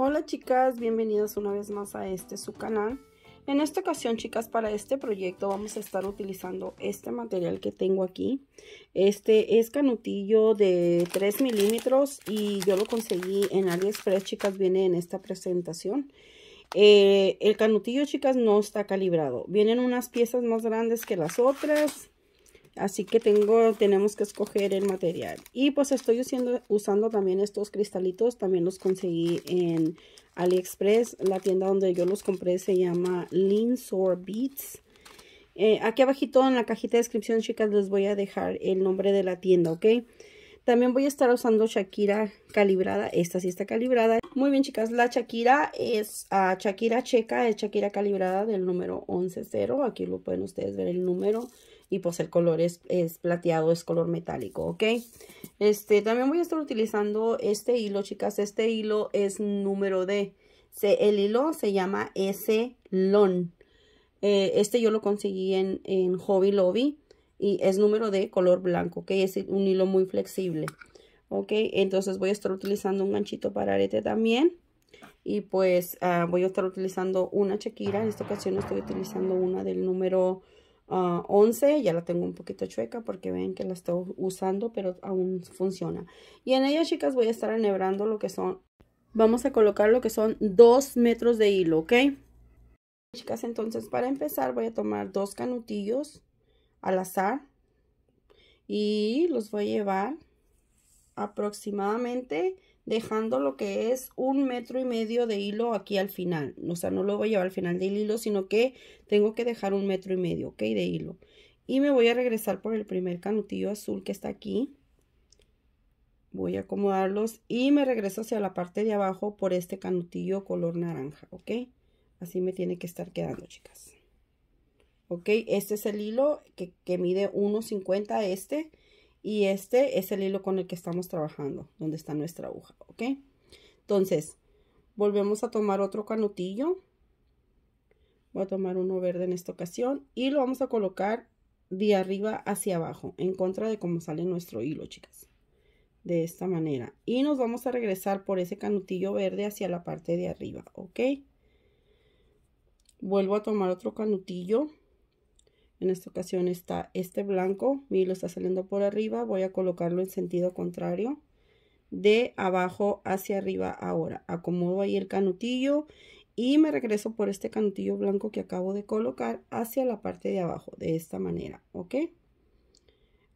Hola chicas, bienvenidas una vez más a este su canal. En esta ocasión chicas para este proyecto vamos a estar utilizando este material que tengo aquí. Este es canutillo de 3 milímetros y yo lo conseguí en AliExpress chicas, viene en esta presentación. Eh, el canutillo chicas no está calibrado, vienen unas piezas más grandes que las otras Así que tengo, tenemos que escoger el material. Y pues estoy usando, también estos cristalitos. También los conseguí en AliExpress. La tienda donde yo los compré se llama Linsor Beats. Eh, aquí abajito en la cajita de descripción, chicas, les voy a dejar el nombre de la tienda, ¿ok? También voy a estar usando Shakira calibrada. Esta sí está calibrada. Muy bien, chicas. La Shakira es ah, Shakira checa. Es Shakira calibrada del número 110. Aquí lo pueden ustedes ver el número y pues el color es, plateado, es color metálico, ¿ok? Este, también voy a estar utilizando este hilo, chicas. Este hilo es número D. el hilo se llama S-Lon. Eh, este yo lo conseguí en, en Hobby Lobby y es número de color blanco, que Es un hilo muy flexible, ¿ok? Entonces voy a estar utilizando un ganchito para arete también. Y pues ah, voy a estar utilizando una chequira En esta ocasión estoy utilizando una del número 11. Ah, ya la tengo un poquito chueca porque ven que la estoy usando, pero aún funciona. Y en ella, chicas, voy a estar enhebrando lo que son... Vamos a colocar lo que son 2 metros de hilo, ¿ok? Chicas, entonces para empezar voy a tomar dos canutillos al azar y los voy a llevar aproximadamente dejando lo que es un metro y medio de hilo aquí al final. O sea, no lo voy a llevar al final del hilo, sino que tengo que dejar un metro y medio, ¿ok? De hilo. Y me voy a regresar por el primer canutillo azul que está aquí. Voy a acomodarlos y me regreso hacia la parte de abajo por este canutillo color naranja, ¿ok? Así me tiene que estar quedando, chicas. ¿Ok? Este es el hilo que, que mide 1.50 este y este es el hilo con el que estamos trabajando, donde está nuestra aguja, ¿ok? Entonces, volvemos a tomar otro canutillo. Voy a tomar uno verde en esta ocasión y lo vamos a colocar de arriba hacia abajo, en contra de cómo sale nuestro hilo, chicas. De esta manera. Y nos vamos a regresar por ese canutillo verde hacia la parte de arriba, ¿ok? Vuelvo a tomar otro canutillo en esta ocasión está este blanco, mi hilo está saliendo por arriba, voy a colocarlo en sentido contrario, de abajo hacia arriba ahora. Acomodo ahí el canutillo y me regreso por este canutillo blanco que acabo de colocar hacia la parte de abajo, de esta manera, ¿ok?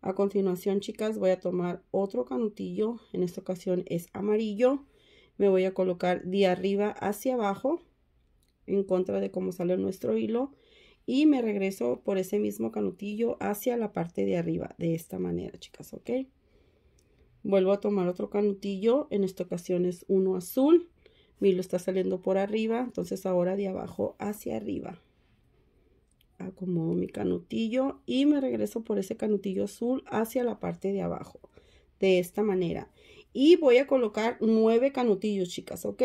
A continuación, chicas, voy a tomar otro canutillo, en esta ocasión es amarillo, me voy a colocar de arriba hacia abajo, en contra de cómo sale nuestro hilo, y me regreso por ese mismo canutillo hacia la parte de arriba de esta manera chicas ok vuelvo a tomar otro canutillo en esta ocasión es uno azul mi lo está saliendo por arriba entonces ahora de abajo hacia arriba acomodo mi canutillo y me regreso por ese canutillo azul hacia la parte de abajo de esta manera y voy a colocar nueve canutillos chicas ok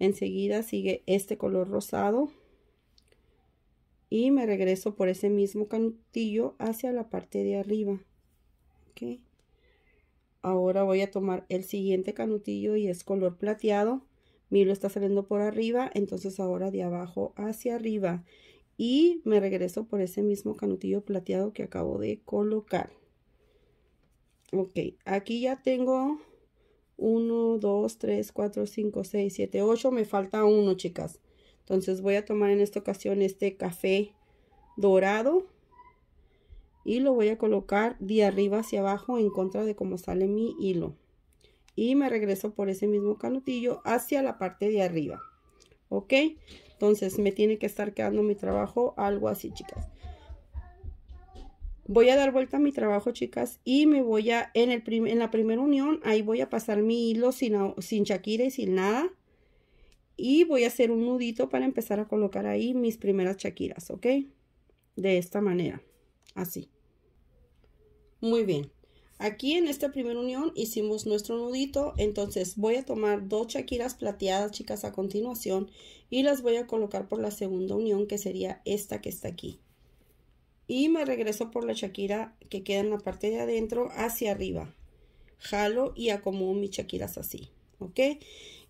enseguida sigue este color rosado y me regreso por ese mismo canutillo hacia la parte de arriba ahora voy a tomar el siguiente canutillo y es color plateado mi lo está saliendo por arriba entonces ahora de abajo hacia arriba y me regreso por ese mismo canutillo plateado que acabo de colocar ok aquí ya tengo 1 2 3 4 5 6 7 8 me falta uno chicas entonces voy a tomar en esta ocasión este café dorado y lo voy a colocar de arriba hacia abajo en contra de cómo sale mi hilo. Y me regreso por ese mismo canutillo hacia la parte de arriba. ¿Ok? Entonces me tiene que estar quedando mi trabajo algo así, chicas. Voy a dar vuelta a mi trabajo, chicas, y me voy a, en, el en la primera unión, ahí voy a pasar mi hilo sin, sin Shakira y sin nada y voy a hacer un nudito para empezar a colocar ahí mis primeras chaquiras, ¿ok? De esta manera, así. Muy bien. Aquí en esta primera unión hicimos nuestro nudito, entonces voy a tomar dos chaquiras plateadas, chicas, a continuación y las voy a colocar por la segunda unión que sería esta que está aquí. Y me regreso por la chaquira que queda en la parte de adentro hacia arriba. Jalo y acomodo mis chaquiras así. ¿ok?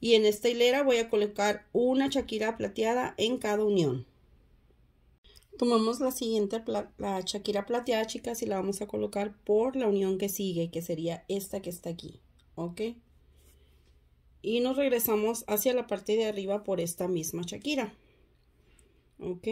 Y en esta hilera voy a colocar una chaquira plateada en cada unión. Tomamos la siguiente la chaquira plateada, chicas, y la vamos a colocar por la unión que sigue, que sería esta que está aquí, ¿ok? Y nos regresamos hacia la parte de arriba por esta misma chaquira, ¿ok?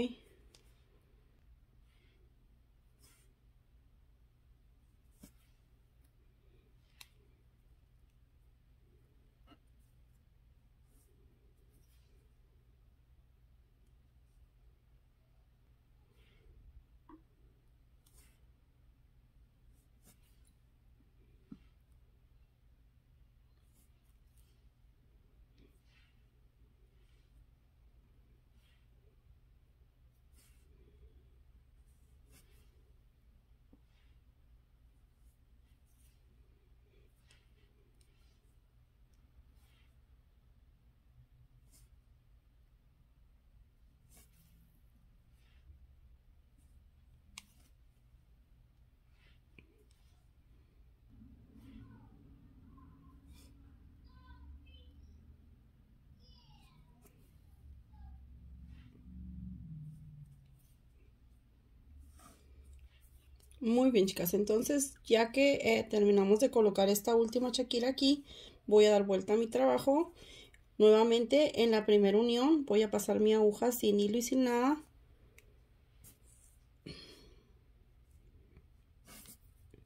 Muy bien, chicas. Entonces, ya que eh, terminamos de colocar esta última chaquira aquí, voy a dar vuelta a mi trabajo. Nuevamente, en la primera unión, voy a pasar mi aguja sin hilo y sin nada.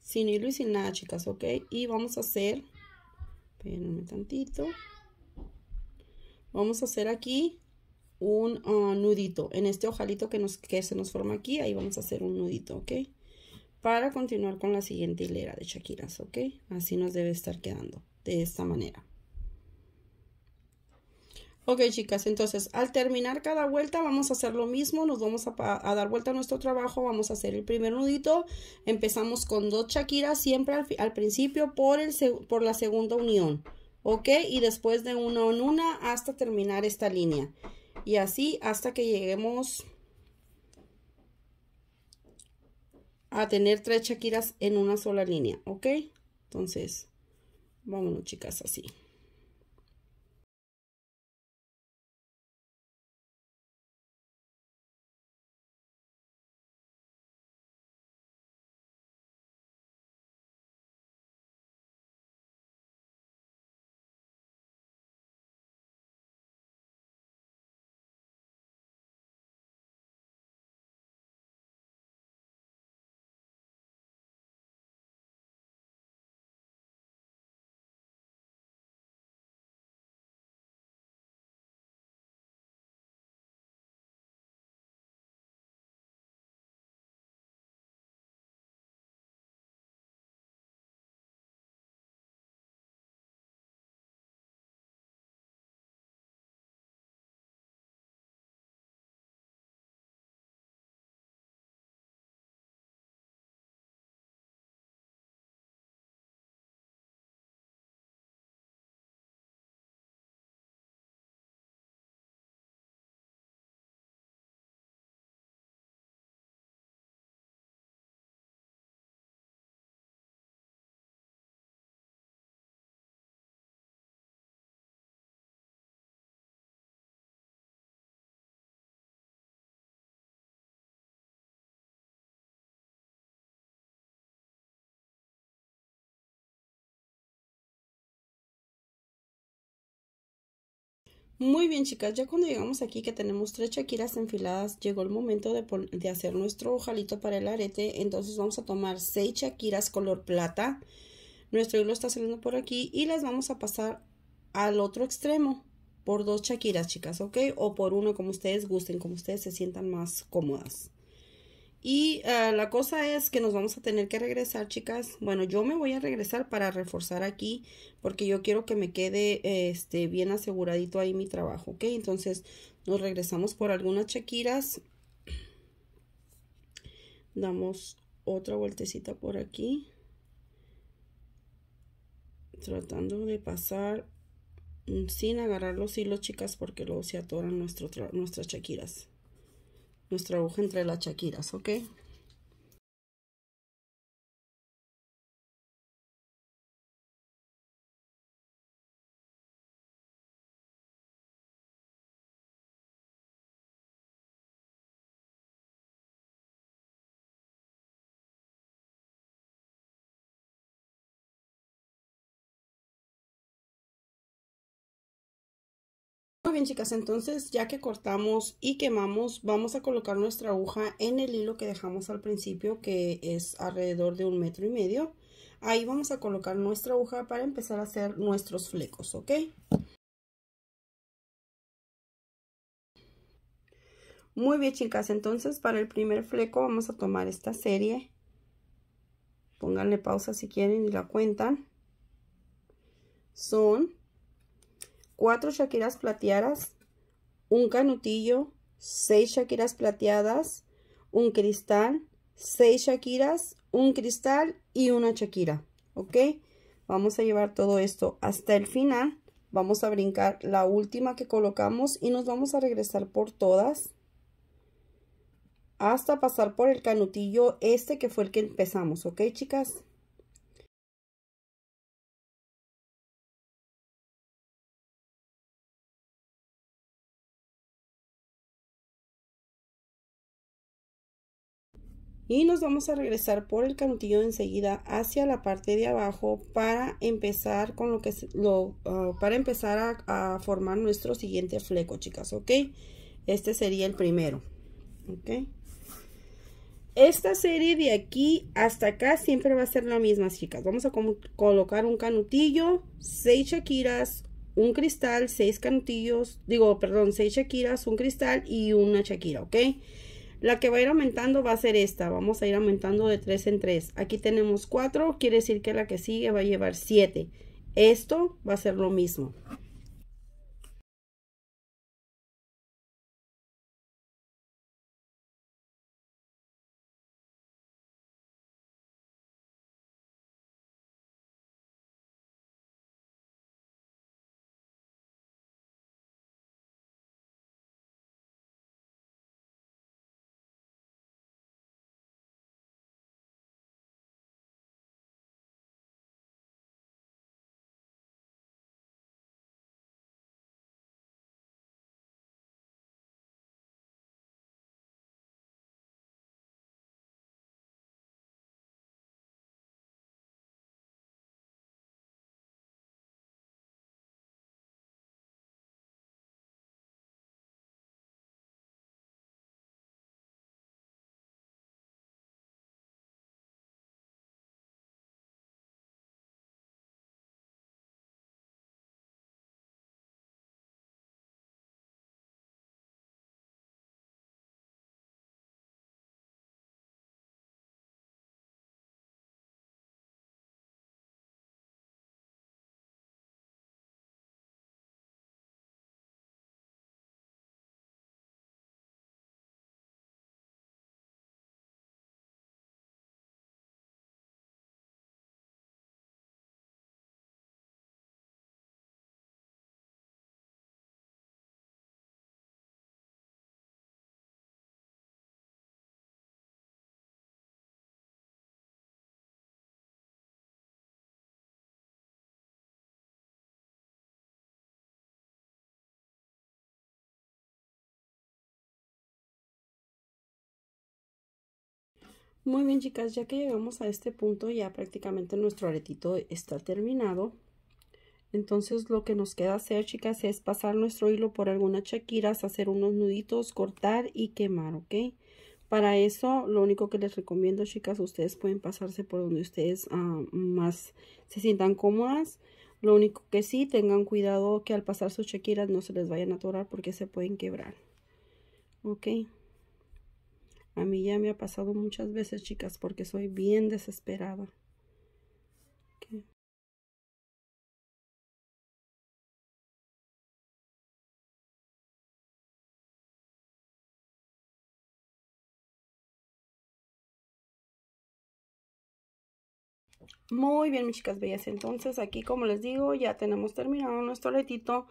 Sin hilo y sin nada, chicas, ¿ok? Y vamos a hacer... Espérenme tantito. Vamos a hacer aquí un ah, nudito. En este ojalito que, nos, que se nos forma aquí, ahí vamos a hacer un nudito, ¿ok? para continuar con la siguiente hilera de chaquiras, ¿ok? Así nos debe estar quedando, de esta manera. Ok, chicas, entonces al terminar cada vuelta vamos a hacer lo mismo, nos vamos a, dar vuelta a nuestro trabajo, vamos a hacer el primer nudito, empezamos con dos chaquiras siempre al, principio por, por la segunda unión, ok, y después de una en una hasta terminar esta línea, y así hasta que lleguemos a tener tres chaquitas en una sola línea, ¿ok? Entonces, vámonos chicas, así. Muy bien, chicas, ya cuando llegamos aquí que tenemos tres chaquiras enfiladas, llegó el momento de, hacer nuestro ojalito para el arete. Entonces vamos a tomar seis chaquiras color plata. Nuestro hilo está saliendo por aquí y las vamos a pasar al otro extremo por dos chaquiras, chicas, ¿ok? O por uno, como ustedes gusten, como ustedes se sientan más cómodas. Y ah, la cosa es que nos vamos a tener que regresar, chicas. Bueno, yo me voy a regresar para reforzar aquí porque yo quiero que me quede eh, este, bien aseguradito ahí mi trabajo, ¿ok? Entonces nos regresamos por algunas chaquiras. Damos otra vueltecita por aquí. Tratando de pasar mm, sin agarrar los hilos, chicas, porque luego se atoran nuestras chaquiras. Nuestro aguja entre las chaquiras, ¿ok? Muy bien chicas, entonces ya que cortamos y quemamos, vamos a colocar nuestra aguja en el hilo que dejamos al principio, que es alrededor de un metro y medio. Ahí vamos a colocar nuestra aguja para empezar a hacer nuestros flecos, ¿ok? Muy bien chicas, entonces para el primer fleco vamos a tomar esta serie. Pónganle pausa si quieren y la cuentan. Son cuatro shakiras plateadas, un canutillo, seis shakiras plateadas, un cristal, seis shakiras, un cristal y una shakira, ¿ok? Vamos a llevar todo esto hasta el final. Vamos a brincar la última que colocamos y nos vamos a regresar por todas hasta pasar por el canutillo este que fue el que empezamos, ¿ok chicas? y nos vamos a regresar por el canutillo enseguida hacia la parte de abajo para empezar con lo que ah, para empezar a, a, formar nuestro siguiente fleco chicas ok este sería el primero ok esta serie de aquí hasta acá siempre va a ser la misma chicas vamos a colocar un canutillo seis chaquiras, un cristal seis canutillos digo perdón seis shakiras un cristal y una chaquira, ok la que va a ir aumentando va a ser esta. Vamos a ir aumentando de 3 en 3. Aquí tenemos 4, quiere decir que la que sigue va a llevar 7. Esto va a ser lo mismo. Muy bien chicas, ya que llegamos a este punto, ya prácticamente nuestro aretito está terminado. Entonces lo que nos queda hacer chicas es pasar nuestro hilo por algunas chaquiras, hacer unos nuditos, cortar y quemar, ¿ok? Para eso lo único que les recomiendo chicas, ustedes pueden pasarse por donde ustedes ah, más se sientan cómodas. Lo único que sí, tengan cuidado que al pasar sus chaquiras no se les vayan a atorar porque se pueden quebrar. ¿Ok? A mí ya me ha pasado muchas veces, chicas, porque soy bien desesperada. Muy bien, mis chicas bellas. Entonces, aquí, como les digo, ya tenemos terminado nuestro letito.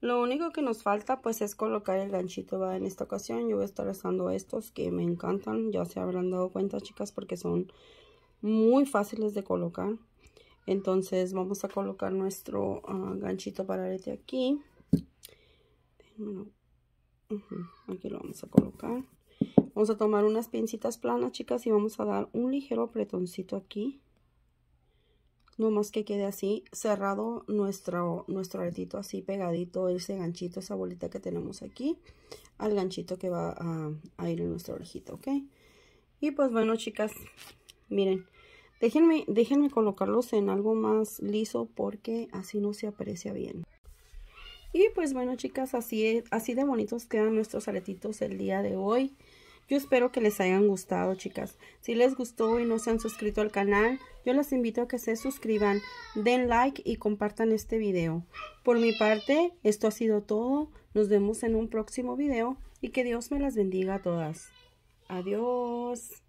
Lo único que nos falta pues es colocar el ganchito ¿va? en esta ocasión. Yo voy a estar usando estos que me encantan. Ya se habrán dado cuenta chicas porque son muy fáciles de colocar. Entonces vamos a colocar nuestro ah, ganchito para arete aquí. Aquí lo vamos a colocar. Vamos a tomar unas pincitas planas chicas y vamos a dar un ligero apretoncito aquí. No más que quede así cerrado nuestro, nuestro aretito así pegadito, ese ganchito, esa bolita que tenemos aquí al ganchito que va a, ir en nuestro orejita, ¿ok? Y pues bueno, chicas, miren, déjenme, déjenme colocarlos en algo más liso porque así no se aprecia bien. Y pues bueno, chicas, así, así de bonitos quedan nuestros aretitos el día de hoy. Yo espero que les hayan gustado, chicas. Si les gustó y no se han suscrito al canal, yo las invito a que se suscriban, den like y compartan este video. Por mi parte, esto ha sido todo. Nos vemos en un próximo video y que Dios me las bendiga a todas. Adiós.